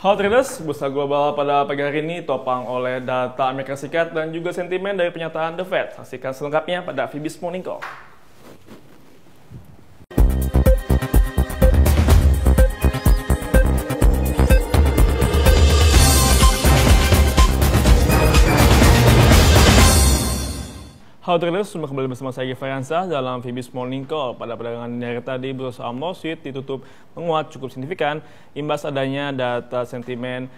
Halo traders, bursa global pada pagi hari ini topang oleh data Amerika Serikat dan juga sentimen dari pernyataan The Fed. Saksikan selengkapnya pada Fibis Morning Call. Halo traders, sudah kembali bersama saya Givayansa dalam Fibis Morning Call. Pada perdagangan hari tadi, Bursa Saham ditutup menguat cukup signifikan imbas adanya data sentimen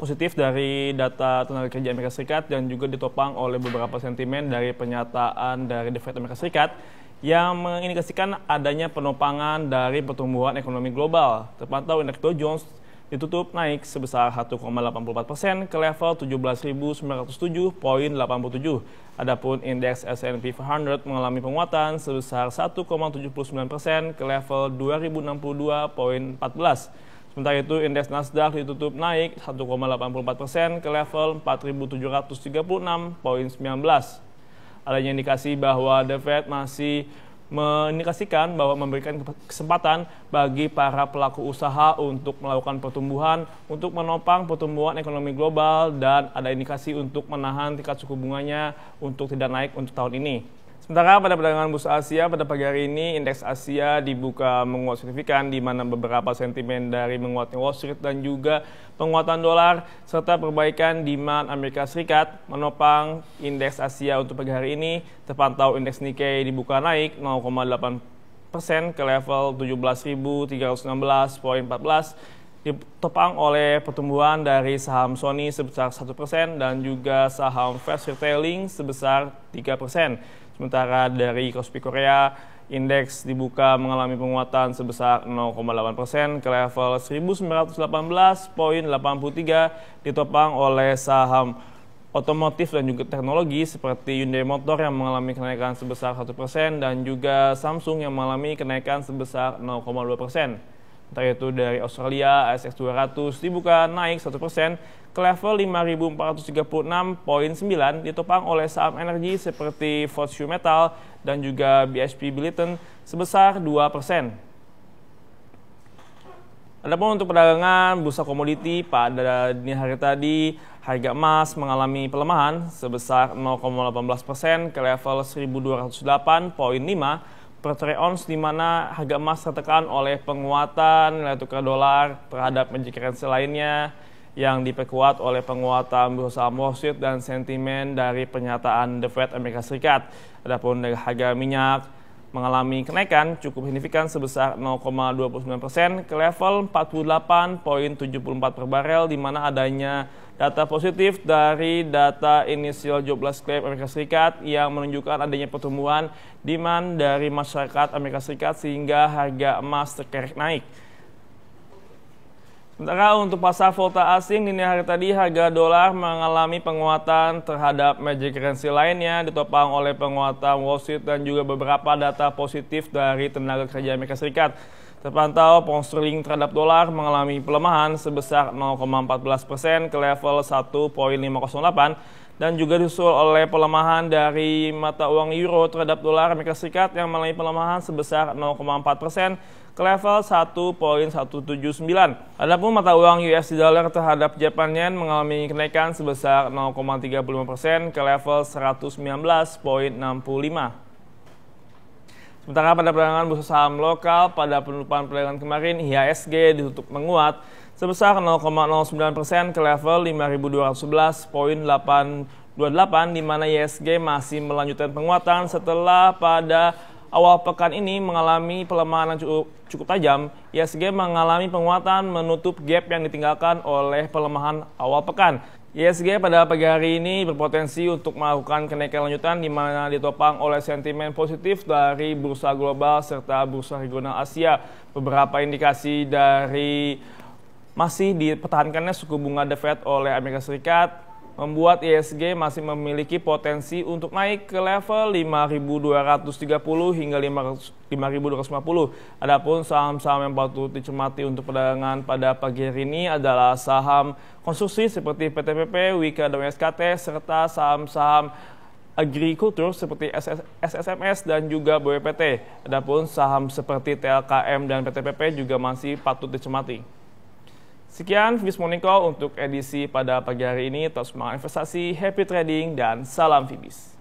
positif dari data tenaga kerja Amerika Serikat dan juga ditopang oleh beberapa sentimen dari pernyataan dari The Fed Amerika Serikat yang mengindikasikan adanya penopangan dari pertumbuhan ekonomi global. Terpantau indeks Dow Jones ditutup naik sebesar 1,84% persen ke level 17.907.87. Adapun indeks S&P 500 mengalami penguatan sebesar 1,79% persen ke level 2062.14. Sementara itu indeks Nasdaq ditutup naik 1,84% persen ke level 4736.19. Adanya indikasi bahwa The Fed masih mengindikasikan bahwa memberikan kesempatan bagi para pelaku usaha untuk melakukan pertumbuhan, untuk menopang pertumbuhan ekonomi global, dan ada indikasi untuk menahan tingkat suku bunganya untuk tidak naik untuk tahun ini. Sementara pada perdagangan bursa Asia pada pagi hari ini indeks Asia dibuka menguat signifikan di mana beberapa sentimen dari menguatnya Wall Street dan juga penguatan dolar serta perbaikan di mana Amerika Serikat menopang indeks Asia untuk pagi hari ini terpantau indeks Nikkei dibuka naik 0,8 persen ke level 17.316.14 ditopang oleh pertumbuhan dari saham Sony sebesar 1% dan juga saham Fast Retailing sebesar 3%. Sementara dari Kospi Korea, indeks dibuka mengalami penguatan sebesar 0,8 persen ke level 1918.83 ditopang oleh saham otomotif dan juga teknologi seperti Hyundai Motor yang mengalami kenaikan sebesar 1% persen dan juga Samsung yang mengalami kenaikan sebesar 0,2%. persen entah itu dari Australia ASX 200 dibuka naik 1% ke level 5436.9 ditopang oleh saham energi seperti Fortune Metal dan juga BHP Billiton sebesar 2%. Adapun untuk perdagangan bursa komoditi pada dini hari tadi harga emas mengalami pelemahan sebesar 0,18% persen ke level 1208.5 per ons di mana harga emas tertekan oleh penguatan nilai tukar dolar terhadap magic currency lainnya yang diperkuat oleh penguatan bursa Wall Street dan sentimen dari pernyataan The Fed Amerika Serikat. Adapun dari harga minyak mengalami kenaikan cukup signifikan sebesar 0,29 persen ke level 48.74 per barel di mana adanya Data positif dari data inisial jobless claim Amerika Serikat yang menunjukkan adanya pertumbuhan demand dari masyarakat Amerika Serikat sehingga harga emas terkerek naik. Sementara untuk pasar valuta asing dini hari tadi harga dolar mengalami penguatan terhadap major currency lainnya ditopang oleh penguatan Wall Street dan juga beberapa data positif dari tenaga kerja Amerika Serikat. Terpantau pound sterling terhadap dolar mengalami pelemahan sebesar 0,14 persen ke level 1.508 dan juga disusul oleh pelemahan dari mata uang euro terhadap dolar Amerika Serikat yang mengalami pelemahan sebesar 0,4 persen ke level 1.179. Adapun mata uang USD dollar terhadap Japan Yen mengalami kenaikan sebesar 0,35 persen ke level 119.65. Sementara pada perdagangan bursa saham lokal pada penutupan perdagangan kemarin, IHSG ditutup menguat sebesar 0,09 persen ke level 5.211.828 di mana IHSG masih melanjutkan penguatan setelah pada awal pekan ini mengalami pelemahan yang cukup, cukup tajam. IHSG mengalami penguatan menutup gap yang ditinggalkan oleh pelemahan awal pekan. ISG e pada pagi hari ini berpotensi untuk melakukan kenaikan lanjutan di mana ditopang oleh sentimen positif dari bursa global serta bursa regional Asia. Beberapa indikasi dari masih dipertahankannya suku bunga The Fed oleh Amerika Serikat, membuat ISG e masih memiliki potensi untuk naik ke level 5.230 hingga 5.250. Adapun saham-saham yang patut dicermati untuk perdagangan pada pagi hari ini adalah saham konstruksi seperti PTPP, Wika, dan SKT, serta saham-saham agrikultur seperti SSMS dan juga BWPT. Adapun saham seperti TLKM dan PTPP juga masih patut dicermati. Sekian Fibis Moniko untuk edisi pada pagi hari ini. Terus semangat investasi, happy trading, dan salam Fibis.